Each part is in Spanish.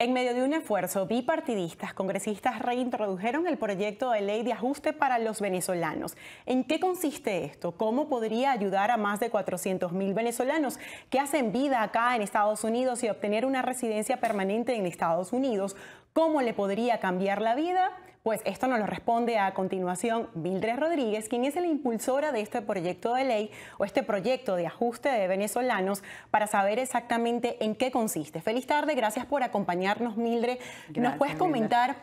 En medio de un esfuerzo, bipartidistas congresistas reintrodujeron el proyecto de ley de ajuste para los venezolanos. ¿En qué consiste esto? ¿Cómo podría ayudar a más de 400.000 venezolanos que hacen vida acá en Estados Unidos y obtener una residencia permanente en Estados Unidos? ¿Cómo le podría cambiar la vida? Pues esto nos lo responde a continuación Mildred Rodríguez, quien es la impulsora de este proyecto de ley o este proyecto de ajuste de venezolanos para saber exactamente en qué consiste. Feliz tarde, gracias por acompañarnos Mildred. ¿Nos puedes comentar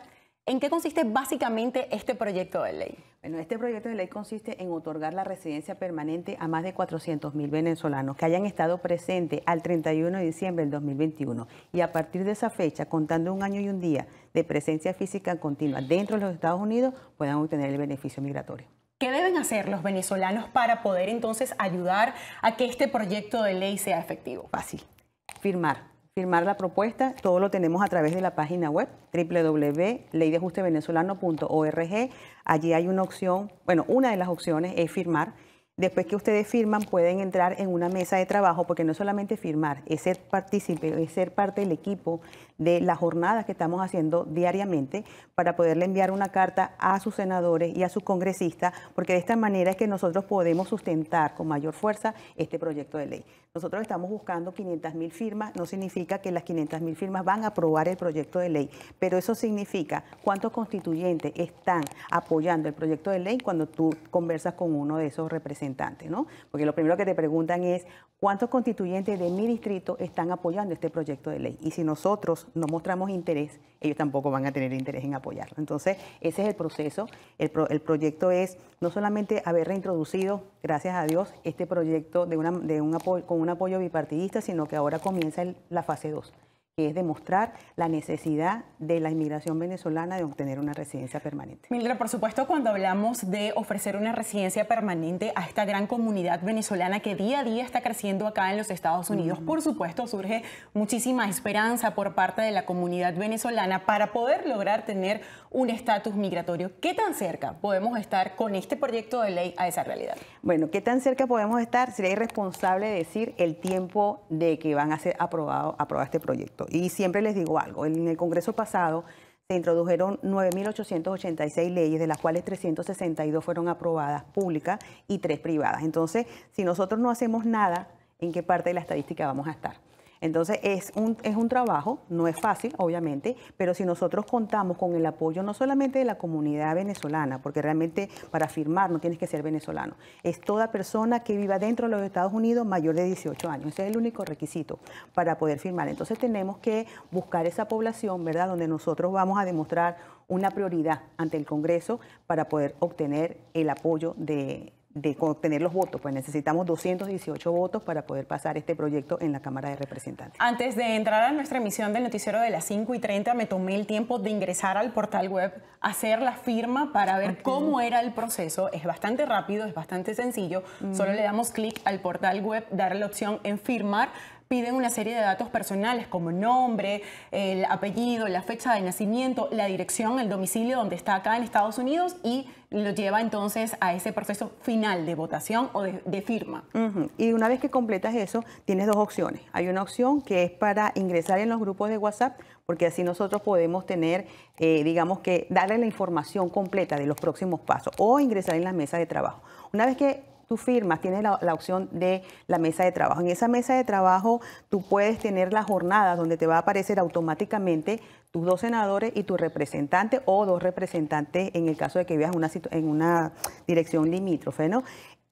¿En qué consiste básicamente este proyecto de ley? Bueno, este proyecto de ley consiste en otorgar la residencia permanente a más de 400.000 venezolanos que hayan estado presentes al 31 de diciembre del 2021 y a partir de esa fecha, contando un año y un día de presencia física continua dentro de los Estados Unidos, puedan obtener el beneficio migratorio. ¿Qué deben hacer los venezolanos para poder entonces ayudar a que este proyecto de ley sea efectivo? Fácil. Firmar firmar la propuesta, todo lo tenemos a través de la página web www.leydeajustevenezolano.org. Allí hay una opción, bueno, una de las opciones es firmar Después que ustedes firman, pueden entrar en una mesa de trabajo, porque no es solamente firmar, es ser partícipe, es ser parte del equipo de las jornadas que estamos haciendo diariamente para poderle enviar una carta a sus senadores y a sus congresistas, porque de esta manera es que nosotros podemos sustentar con mayor fuerza este proyecto de ley. Nosotros estamos buscando 500 mil firmas, no significa que las 500 mil firmas van a aprobar el proyecto de ley, pero eso significa cuántos constituyentes están apoyando el proyecto de ley cuando tú conversas con uno de esos representantes porque lo primero que te preguntan es cuántos constituyentes de mi distrito están apoyando este proyecto de ley. Y si nosotros no mostramos interés, ellos tampoco van a tener interés en apoyarlo. Entonces, ese es el proceso. El, proyecto es no solamente haber reintroducido, gracias a Dios, este proyecto de una, de un con un apoyo bipartidista, sino que ahora comienza la fase 2 que es demostrar la necesidad de la inmigración venezolana de obtener una residencia permanente. Mildred, por supuesto, cuando hablamos de ofrecer una residencia permanente a esta gran comunidad venezolana que día a día está creciendo acá en los Estados Unidos, por supuesto, surge muchísima esperanza por parte de la comunidad venezolana para poder lograr tener un estatus migratorio. ¿Qué tan cerca podemos estar con este proyecto de ley a esa realidad? Bueno, ¿qué tan cerca podemos estar? Sería irresponsable decir el tiempo de que van a ser aprobados aprobado este proyecto. Y siempre les digo algo, en el Congreso pasado se introdujeron 9.886 leyes, de las cuales 362 fueron aprobadas públicas y tres privadas. Entonces, si nosotros no hacemos nada, ¿en qué parte de la estadística vamos a estar? Entonces es un, es un trabajo, no es fácil, obviamente, pero si nosotros contamos con el apoyo no solamente de la comunidad venezolana, porque realmente para firmar no tienes que ser venezolano, es toda persona que viva dentro de los Estados Unidos mayor de 18 años. Ese es el único requisito para poder firmar. Entonces tenemos que buscar esa población, ¿verdad?, donde nosotros vamos a demostrar una prioridad ante el Congreso para poder obtener el apoyo de, de obtener los votos, pues necesitamos 218 votos para poder pasar este proyecto en la Cámara de Representantes. Antes de entrar a nuestra emisión del noticiero de las 5 y 30, me tomé el tiempo de ingresar al portal web, hacer la firma para ver cómo era el proceso. Es bastante rápido, es bastante sencillo. Mm. Solo le damos clic al portal web, dar la opción en firmar, piden una serie de datos personales como nombre, el apellido, la fecha de nacimiento, la dirección, el domicilio donde está acá en Estados Unidos y lo lleva entonces a ese proceso final de votación o de, firma. Y una vez que completas eso, tienes dos opciones. Hay una opción que es para ingresar en los grupos de WhatsApp, porque así nosotros podemos tener, eh, digamos que, darle la información completa de los próximos pasos o ingresar en las mesas de trabajo. Una vez que firmas, tienes la, opción de la mesa de trabajo. En esa mesa de trabajo tú puedes tener las jornadas donde te va a aparecer automáticamente tus dos senadores y tu representante o dos representantes en el caso de que veas una en una dirección limítrofe. ¿no?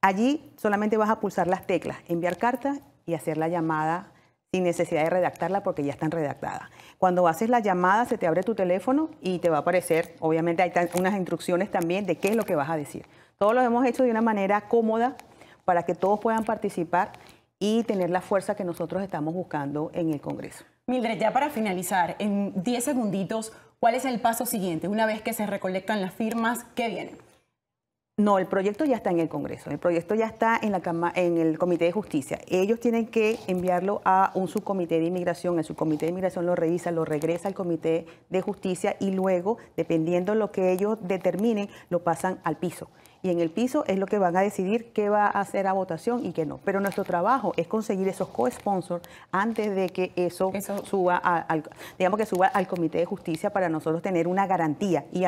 Allí solamente vas a pulsar las teclas, enviar carta y hacer la llamada sin necesidad de redactarla porque ya están redactadas. Cuando haces la llamada se te abre tu teléfono y te va a aparecer, obviamente hay unas instrucciones también de qué es lo que vas a decir. Todos lo hemos hecho de una manera cómoda para que todos puedan participar y tener la fuerza que nosotros estamos buscando en el Congreso. Mildred, ya para finalizar, en 10 segunditos, ¿cuál es el paso siguiente? Una vez que se recolectan las firmas, ¿qué viene? No, el proyecto ya está en el Congreso, el proyecto ya está en, la en el Comité de Justicia. Ellos tienen que enviarlo a un subcomité de inmigración, el subcomité de inmigración lo revisa, lo regresa al Comité de Justicia y luego, dependiendo de lo que ellos determinen, lo pasan al piso. Y en el piso es lo que van a decidir qué va a hacer a votación y qué no. Pero nuestro trabajo es conseguir esos co-sponsors antes de que eso, suba al, digamos que suba al Comité de Justicia para nosotros tener una garantía y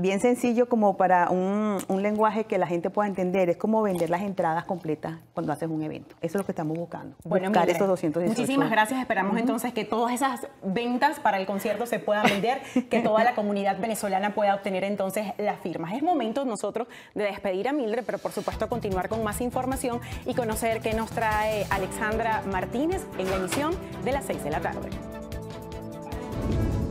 bien sencillo como para un, un, lenguaje que la gente pueda entender. Es como vender las entradas completas cuando haces un evento. Eso es lo que estamos buscando. Bueno, buscar esos Muchísimas gracias. Esperamos entonces que todas esas ventas para el concierto se puedan vender, que toda la comunidad venezolana pueda obtener entonces las firmas. Es momento nosotros de despedir a Mildred, pero por supuesto continuar con más información y conocer qué nos trae Alexandra Martínez en la emisión de las 6 de la tarde.